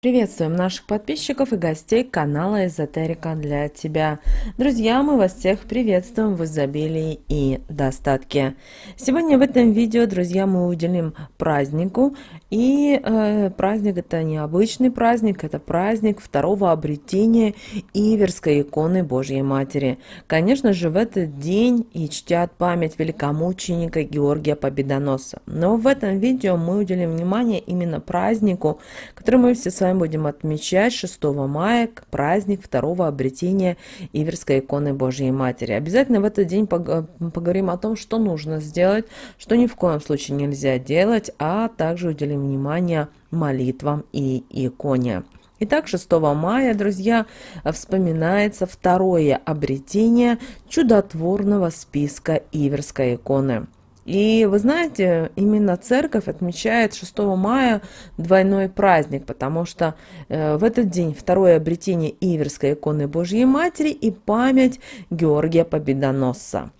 Приветствуем наших подписчиков и гостей канала Эзотерика для тебя. Друзья, мы вас всех приветствуем в изобилии и достатке. Сегодня в этом видео, друзья, мы уделим празднику. И э, праздник это не обычный праздник, это праздник второго обретения Иверской иконы Божьей Матери. Конечно же, в этот день и чтят память великомученика Георгия Победоносца. Но в этом видео мы уделим внимание именно празднику, который мы все с вами вами будем отмечать 6 мая, праздник второго обретения Иверской иконы Божьей Матери. Обязательно в этот день поговорим о том, что нужно сделать, что ни в коем случае нельзя делать, а также уделим внимание молитвам и иконе. Итак, 6 мая, друзья, вспоминается второе обретение чудотворного списка Иверской иконы – и вы знаете, именно церковь отмечает 6 мая двойной праздник, потому что э, в этот день второе обретение Иверской иконы Божьей Матери и память Георгия Победоносца.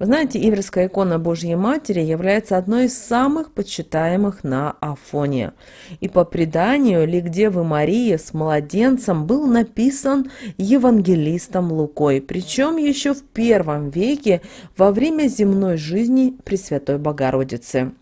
Вы знаете, иверская икона Божьей Матери является одной из самых почитаемых на Афоне. И по преданию «Лигде вы, Мария» с младенцем был написан евангелистом Лукой, причем еще в первом веке во время земной жизни Пресвятой Богородицы.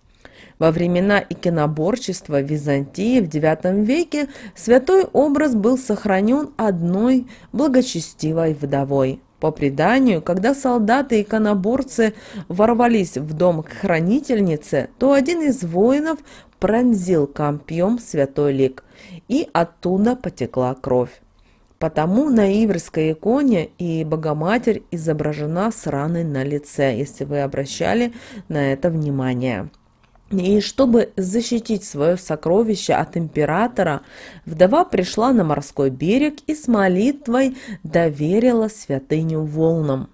Во времена иконоборчества Византии в IX веке святой образ был сохранен одной благочестивой вдовой – по преданию, когда солдаты и коноборцы ворвались в дом к хранительнице, то один из воинов пронзил кампьем святой лик, и оттуда потекла кровь. Потому на иврской иконе и Богоматерь изображена с раной на лице, если вы обращали на это внимание. И чтобы защитить свое сокровище от императора, вдова пришла на морской берег и с молитвой доверила святыню волнам.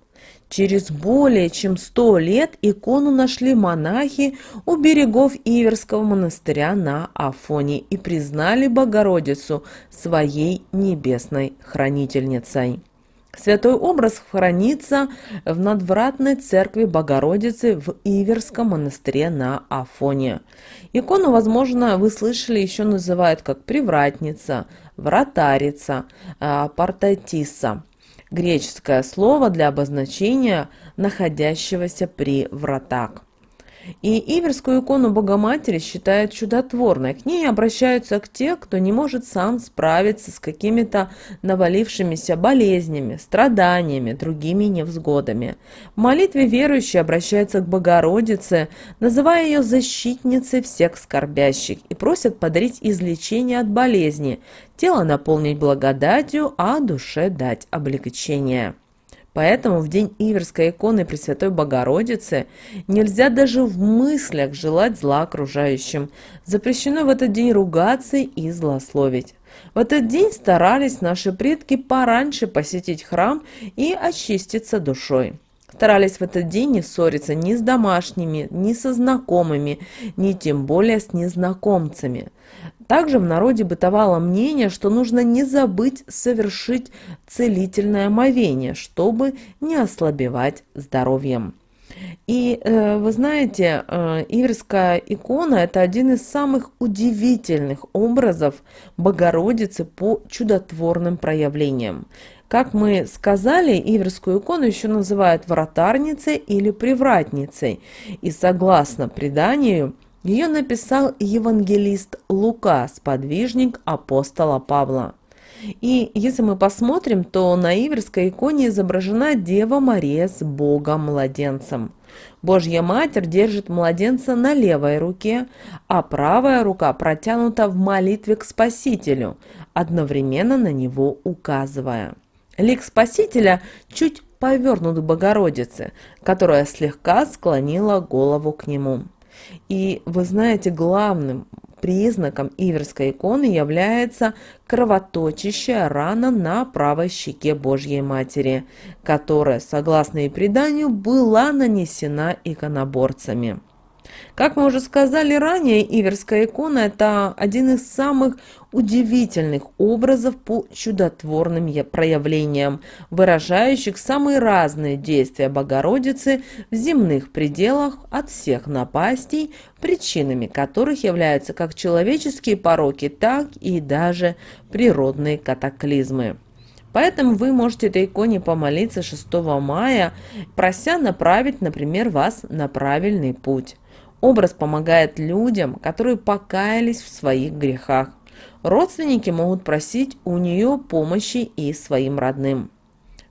Через более чем сто лет икону нашли монахи у берегов Иверского монастыря на Афоне и признали Богородицу своей небесной хранительницей. Святой образ хранится в надвратной церкви Богородицы в Иверском монастыре на Афоне. Икону, возможно, вы слышали, еще называют как привратница, вратарица, а, портатиса. Греческое слово для обозначения находящегося при вратах. И Иверскую икону Богоматери считают чудотворной. К ней обращаются к те, кто не может сам справиться с какими-то навалившимися болезнями, страданиями, другими невзгодами. В молитве верующие обращаются к Богородице, называя ее защитницей всех скорбящих и просят подарить излечение от болезни, тело наполнить благодатью, а душе дать облегчение. Поэтому в день Иверской иконы Пресвятой Богородицы нельзя даже в мыслях желать зла окружающим. Запрещено в этот день ругаться и злословить. В этот день старались наши предки пораньше посетить храм и очиститься душой. Старались в этот день не ссориться ни с домашними, ни со знакомыми, ни тем более с незнакомцами. Также в народе бытовало мнение, что нужно не забыть совершить целительное омовение, чтобы не ослабевать здоровьем. И э, вы знаете, э, Иверская икона – это один из самых удивительных образов Богородицы по чудотворным проявлениям. Как мы сказали, Иверскую икону еще называют вратарницей или привратницей. И согласно преданию, ее написал евангелист Лука, сподвижник апостола Павла. И если мы посмотрим, то на Иверской иконе изображена Дева Мария с Богом-младенцем. Божья Матерь держит младенца на левой руке, а правая рука протянута в молитве к Спасителю, одновременно на него указывая. Лик Спасителя чуть повернут к Богородице, которая слегка склонила голову к нему. И вы знаете, главным признаком иверской иконы является кровоточащая рана на правой щеке Божьей Матери, которая, согласно и преданию, была нанесена иконоборцами. Как мы уже сказали ранее, Иверская икона – это один из самых удивительных образов по чудотворным проявлениям, выражающих самые разные действия Богородицы в земных пределах от всех напастей, причинами которых являются как человеческие пороки, так и даже природные катаклизмы. Поэтому вы можете этой иконе помолиться 6 мая, прося направить, например, вас на правильный путь. Образ помогает людям, которые покаялись в своих грехах. Родственники могут просить у нее помощи и своим родным.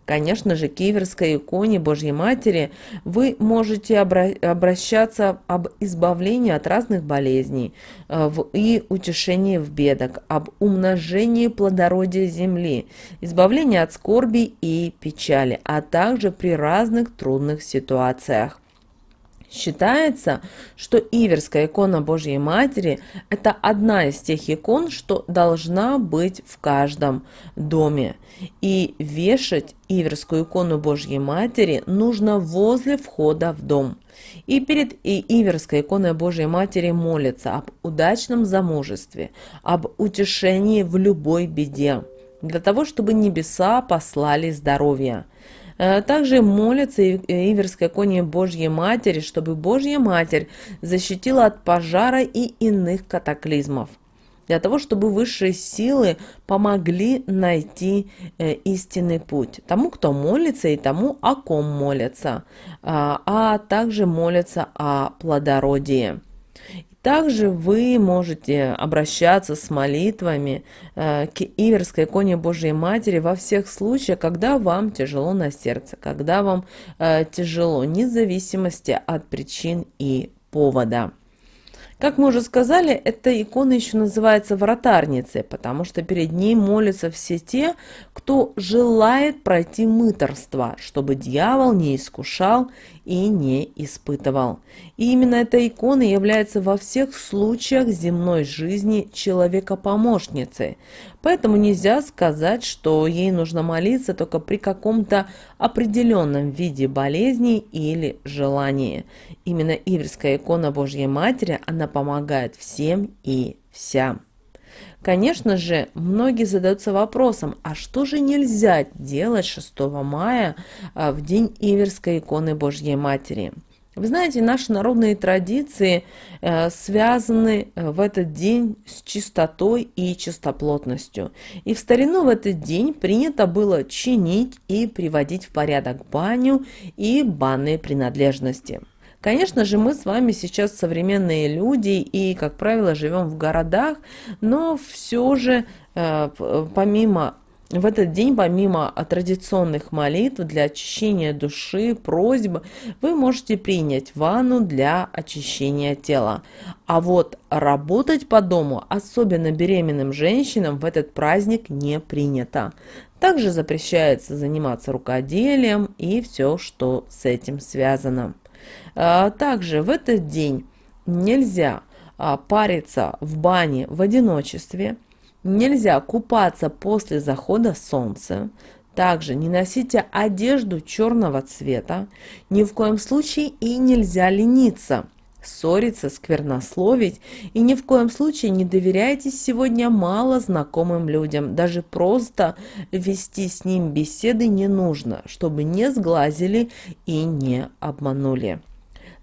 Конечно же, к киверской иконе Божьей Матери вы можете обращаться об избавлении от разных болезней э, и утешении в бедах, об умножении плодородия земли, избавлении от скорби и печали, а также при разных трудных ситуациях. Считается, что Иверская икона Божьей Матери – это одна из тех икон, что должна быть в каждом доме. И вешать Иверскую икону Божьей Матери нужно возле входа в дом. И перед Иверской иконой Божьей Матери молится об удачном замужестве, об утешении в любой беде, для того, чтобы небеса послали здоровье – Э, также молятся э, Иверской коне Божьей Матери, чтобы Божья Матерь защитила от пожара и иных катаклизмов для того, чтобы высшие силы помогли найти э, истинный путь тому, кто молится и тому, о ком молятся, а, а также молятся о плодородии. Также вы можете обращаться с молитвами э, к Иверской иконе Божьей Матери во всех случаях, когда вам тяжело на сердце, когда вам э, тяжело, независимости от причин и повода. Как мы уже сказали, эта икона еще называется вратарницей, потому что перед ней молятся все те, кто желает пройти мыторство, чтобы дьявол не искушал и не испытывал. И именно эта икона является во всех случаях земной жизни человека-помощницей, Поэтому нельзя сказать, что ей нужно молиться только при каком-то определенном виде болезни или желании. Именно иврская икона Божьей Матери, она помогает всем и вся. Конечно же, многие задаются вопросом, а что же нельзя делать 6 мая а, в день Иверской иконы Божьей Матери? Вы знаете, наши народные традиции э, связаны э, в этот день с чистотой и чистоплотностью. И в старину в этот день принято было чинить и приводить в порядок баню и банные принадлежности. Конечно же, мы с вами сейчас современные люди и, как правило, живем в городах, но все же, э, помимо в этот день, помимо а, традиционных молитв для очищения души, просьбы, вы можете принять ванну для очищения тела. А вот работать по дому, особенно беременным женщинам, в этот праздник не принято. Также запрещается заниматься рукоделием и все, что с этим связано. А, также в этот день нельзя а, париться в бане в одиночестве – Нельзя купаться после захода солнца. Также не носите одежду черного цвета. Ни в коем случае и нельзя лениться, ссориться, сквернословить. И ни в коем случае не доверяйтесь сегодня мало знакомым людям. Даже просто вести с ним беседы не нужно, чтобы не сглазили и не обманули.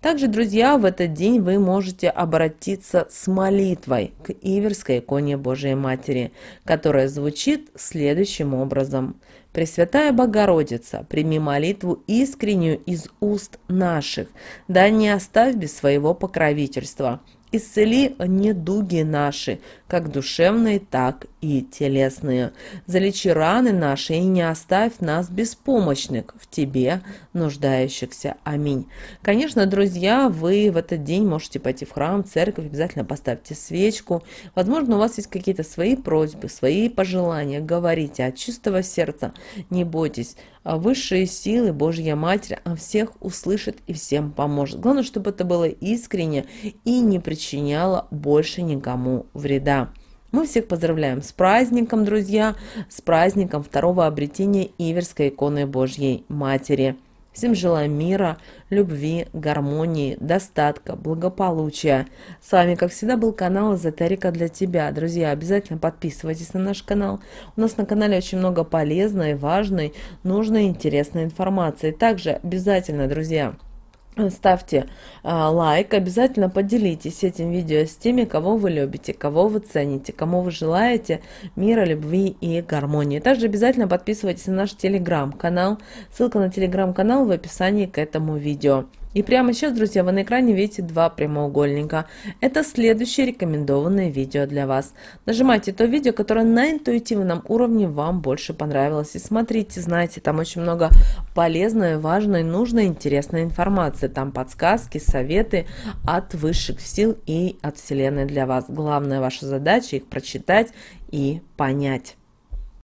Также, друзья, в этот день вы можете обратиться с молитвой к Иверской иконе Божией Матери, которая звучит следующим образом. «Пресвятая Богородица, прими молитву искреннюю из уст наших, да не оставь без своего покровительства». Исцели недуги наши, как душевные, так и телесные. Залечи раны наши и не оставь нас беспомощных в Тебе, нуждающихся. Аминь. Конечно, друзья, вы в этот день можете пойти в храм, в церковь, обязательно поставьте свечку. Возможно, у вас есть какие-то свои просьбы, свои пожелания. Говорите от чистого сердца, не бойтесь. А высшие силы, Божья Матерь, всех услышит и всем поможет. Главное, чтобы это было искренне и не причинно причиняло больше никому вреда. Мы всех поздравляем с праздником, друзья, с праздником второго обретения Иверской иконы Божьей Матери. Всем желаем мира, любви, гармонии, достатка, благополучия. С вами, как всегда, был канал Эзотерика для тебя. Друзья, обязательно подписывайтесь на наш канал. У нас на канале очень много полезной, важной, нужной, интересной информации. Также обязательно, друзья, Ставьте а, лайк, обязательно поделитесь этим видео с теми, кого вы любите, кого вы цените, кому вы желаете мира, любви и гармонии. Также обязательно подписывайтесь на наш телеграм-канал. Ссылка на телеграм-канал в описании к этому видео. И прямо сейчас, друзья, вы на экране видите два прямоугольника. Это следующее рекомендованное видео для вас. Нажимайте то видео, которое на интуитивном уровне вам больше понравилось. И смотрите, знаете, там очень много полезной, важной, нужной, интересной информации. Там подсказки, советы от высших сил и от Вселенной для вас. Главная ваша задача их прочитать и понять.